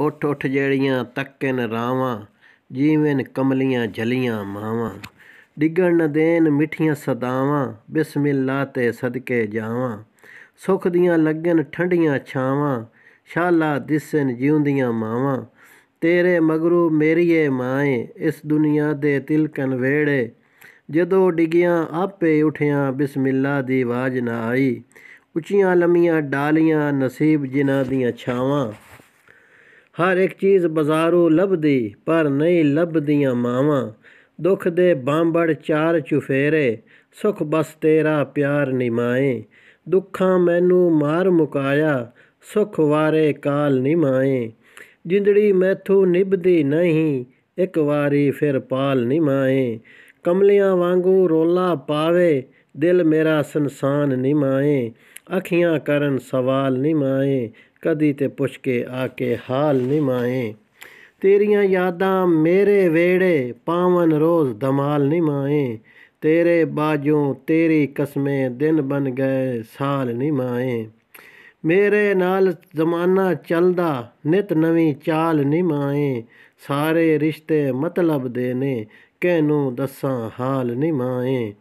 ਉੱਠ ਉੱਠ ਜਿਹੜੀਆਂ ਤੱਕਨ ਰਾਵਾਂ ਜੀਵਨ ਕਮਲੀਆਂ ਜਲੀਆਂ ਮਾਵਾਂ ਡਿੱਗਣ ਨ ਦੇਣ ਮਿੱਠੀਆਂ ਸਦਾਵਾਂ ਬਿਸਮਿਲ੍ਲਾ ਤੇ ਸਦਕੇ ਜਾਵਾਂ ਸੁਖ ਦੀਆਂ ਲੱਗਣ ਠੰਡੀਆਂ ਛਾਵਾਂ ਸ਼ਾਲਾ ਦਿਸਨ ਜਿਉਂਦੀਆਂ ਮਾਵਾਂ ਤੇਰੇ ਮਗਰੂ ਮੇਰੀਏ ਮਾਏ ਇਸ ਦੁਨੀਆ ਦੇ ਤਿਲਕਨ ਵੇੜੇ ਜਦੋਂ ਡਿਗਿਆਂ ਆਪੇ ਉਠਿਆ ਬਿਸਮਿਲ੍ਲਾ ਦੀ ਆਵਾਜ਼ ਨਾ ਆਈ ਉੱਚੀਆਂ ਲੰਮੀਆਂ ਡਾਲੀਆਂ ਨਸੀਬ ਜਿਨ੍ਹਾਂ ਦੀਆਂ ਛਾਵਾਂ ਹਰ ਇੱਕ ਚੀਜ਼ ਬਾਜ਼ਾਰੋਂ ਲੱਭਦੀ ਪਰ ਨਹੀਂ ਲੱਭਦੀਆਂ ਮਾਵਾਂ ਦੁੱਖ ਦੇ ਬਾਂਬੜ ਚਾਰ ਚੁਫੇਰੇ ਸੁਖ ਬਸ ਤੇਰਾ ਪਿਆਰ ਨਿਮਾਏ ਦੁੱਖਾਂ ਮੈਨੂੰ ਮਾਰ ਮੁਕਾਇਆ ਸੁਖ ਵਾਰੇ ਕਾਲ ਨਿਮਾਏ ਜਿੰਦੜੀ ਮੈਥੋਂ ਨਿਭਦੀ ਨਹੀਂ ਇੱਕ ਵਾਰੀ ਫਿਰ ਪਾਲ ਨਿਮਾਏ ਕਮਲਿਆਂ ਵਾਂਗੂ ਰੋਲਾ ਪਾਵੇ ਦਿਲ ਮੇਰਾ ਸੰਸਾਨ ਨਿਮਾਏ ਅੱਖੀਆਂ ਕਰਨ ਸਵਾਲ ਨਿਮਾਏ ਕਦੀ ਤੇ ਪੁੱਛ ਕੇ ਆ ਕੇ ਹਾਲ ਨਿਮਾਏ ਤੇਰੀਆਂ ਯਾਦਾਂ ਮੇਰੇ ਵੇੜੇ ਪਾਵਨ ਰੋਜ਼ ਦਮਾਲ ਨਿਮਾਏ ਤੇਰੇ ਬਾਜੋਂ ਤੇਰੀ ਕਸਮੇ ਦਿਨ ਬਨ ਗਏ ਸਾਲ ਨਿਮਾਏ ਮੇਰੇ ਨਾਲ ਜ਼ਮਾਨਾ ਚੱਲਦਾ ਨਿਤ ਨਵੀਂ ਚਾਲ ਨਿਮਾਏ ਸਾਰੇ ਰਿਸ਼ਤੇ ਮਤਲਬ ਦੇ ਨੇ ਕਹਿਨੂੰ ਦੱਸਾਂ ਹਾਲ ਨਿਮਾਏ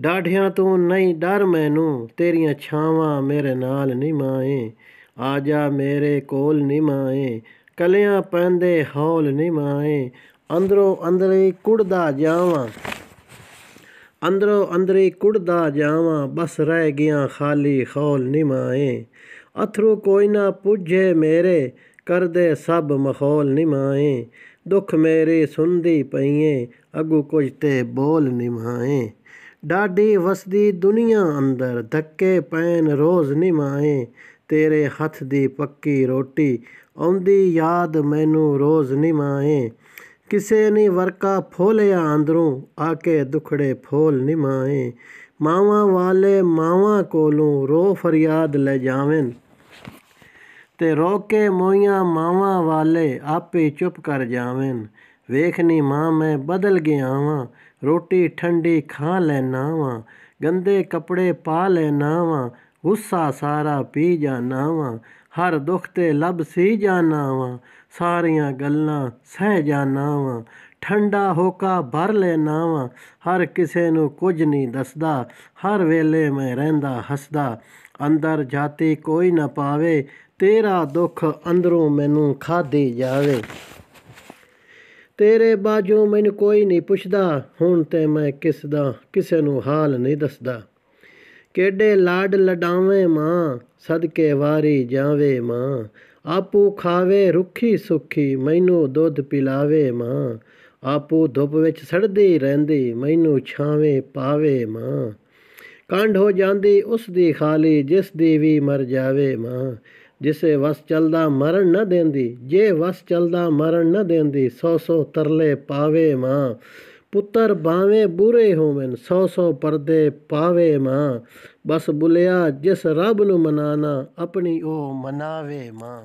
ਡਾਢਿਆਂ ਤੋਂ ਨਹੀਂ ਡਰ ਮੈਨੂੰ ਤੇਰੀਆਂ ਛਾਵਾਂ ਮੇਰੇ ਨਾਲ ਨਹੀਂ ਮਾਏ ਆ ਜਾ ਮੇਰੇ ਕੋਲ ਨਹੀਂ ਮਾਏ ਕਲਿਆਂ ਪੈਂਦੇ ਹੌਲ ਨਹੀਂ ਮਾਏ ਅੰਦਰੋਂ ਅੰਦਰੇ ਕੁੜਦਾ ਜਾਵਾਂ ਅੰਦਰੋਂ ਅੰਦਰੇ ਕੁੜਦਾ ਜਾਵਾਂ ਬਸ ਰਹਿ ਗਿਆ ਖਾਲੀ ਖੌਲ ਮਾਏ ਅਥਰੂ ਕੋਈ ਨਾ ਪੁੱਝੇ ਮੇਰੇ ਕਰਦੇ ਸਭ ਮਖੌਲ ਮਾਏ ਦੁੱਖ ਮੇਰੇ ਸੁੰਦੀ ਪਈਏ ਅਗੂ ਕੁਝ ਤੇ ਬੋਲ ਨਿਮਾਏ ਡਾਢੀ ਵਸਦੀ ਦੁਨੀਆ ਅੰਦਰ ਧੱਕੇ ਪੈਨ ਰੋਜ਼ ਨਿਮਾਏ ਤੇਰੇ ਹੱਥ ਦੀ ਪੱਕੀ ਰੋਟੀ ਆਉਂਦੀ ਯਾਦ ਮੈਨੂੰ ਰੋਜ਼ ਨਿਮਾਏ ਕਿਸੇ ਨੇ ਵਰਕਾ ਫੋਲਿਆ ਅੰਦਰੋਂ ਆ ਕੇ ਦੁਖੜੇ ਫੋਲ ਨਿਮਾਏ ਮਾਵਾਂ ਵਾਲੇ ਮਾਵਾਂ ਕੋਲੋਂ ਰੋ ਫਰਿਆਦ ਲੈ ਜਾਵੇਂ ਤੇ ਰੋ ਕੇ ਮੋਈਆਂ ਮਾਵਾਂ ਵਾਲੇ ਆਪੇ ਚੁੱਪ ਕਰ ਜਾਵੇਂ ਵੇਖਨੀ ਮਾਂ ਮੈਂ ਬਦਲ ਗਿਆ ਵਾਂ ਰੋਟੀ ਠੰਡੀ ਖਾ ਲੈਣਾ ਵਾਂ ਗੰਦੇ ਕੱਪੜੇ ਪਾ ਲੈਣਾ ਵਾਂ ਗੁੱਸਾ ਸਾਰਾ ਪੀ ਜਾਣਾ ਵਾਂ ਹਰ ਦੁੱਖ ਤੇ ਲਬ ਸੀ ਜਾਣਾ ਵਾਂ ਸਾਰੀਆਂ ਗੱਲਾਂ ਸਹਿ ਜਾਣਾ ਵਾਂ ਠੰਡਾ ਹੋਕਾ ਭਰ ਲੈਣਾ ਵਾਂ ਹਰ ਕਿਸੇ ਨੂੰ ਕੁਝ ਨਹੀਂ ਦੱਸਦਾ ਹਰ ਵੇਲੇ ਮੈਂ ਰਹਿੰਦਾ ਹੱਸਦਾ ਅੰਦਰ ਜਾਤੀ ਕੋਈ ਨਾ ਪਾਵੇ ਤੇਰਾ ਦੁੱਖ ਅੰਦਰੋਂ ਮੈਨੂੰ ਖਾਦੇ ਜਾਵੇ ਤੇਰੇ ਬਾਝੋਂ ਮੈਨੂੰ ਕੋਈ ਨਹੀਂ ਪੁੱਛਦਾ ਹੁਣ ਤੇ ਮੈਂ ਕਿਸ ਦਾ ਕਿਸੇ ਨੂੰ ਹਾਲ ਨਹੀਂ ਦੱਸਦਾ ਕਿਹੜੇ ਲਾਡ ਲਡਾਵੇਂ ਮਾਂ ਸਦਕੇ ਵਾਰੀ ਜਾਵੇ ਮਾਂ ਆਪੂ ਖਾਵੇ ਰੁੱਖੀ ਸੁੱਖੀ ਮੈਨੂੰ ਦੁੱਧ ਪਿਲਾਵੇ ਮਾਂ ਆਪੂ ਧੁੱਪ ਵਿੱਚ ਸੜਦੀ ਰਹਿੰਦੀ ਮੈਨੂੰ ਛਾਵੇਂ ਪਾਵੇ ਮਾਂ ਕੰਢ ਹੋ ਜਾਂਦੀ ਉਸ ਦੀ ਖਾਲੀ ਜਿਸ ਦੀ ਵੀ ਮਰ ਜਾਵੇ ਮਾਂ ਜਿਸੇ ਵਸ ਚਲਦਾ ਮਰਨ ਨਾ ਦੇਂਦੀ ਜੇ ਵਸ ਚਲਦਾ ਮਰਨ ਨਾ ਦੇਂਦੀ ਸੋ ਸੋ ਤਰਲੇ ਪਾਵੇ ਮਾਂ ਪੁੱਤਰ ਬਾਵੇਂ ਬੁਰੇ ਹੋਵਨ ਸੋ ਸੋ ਪਰਦੇ ਪਾਵੇ ਮਾਂ ਬਸ ਬੁਲਿਆ ਜਿਸ ਰੱਬ ਨੂੰ ਮਨਾਣਾ ਆਪਣੀ ਉਹ ਮਨਾਵੇ ਮਾਂ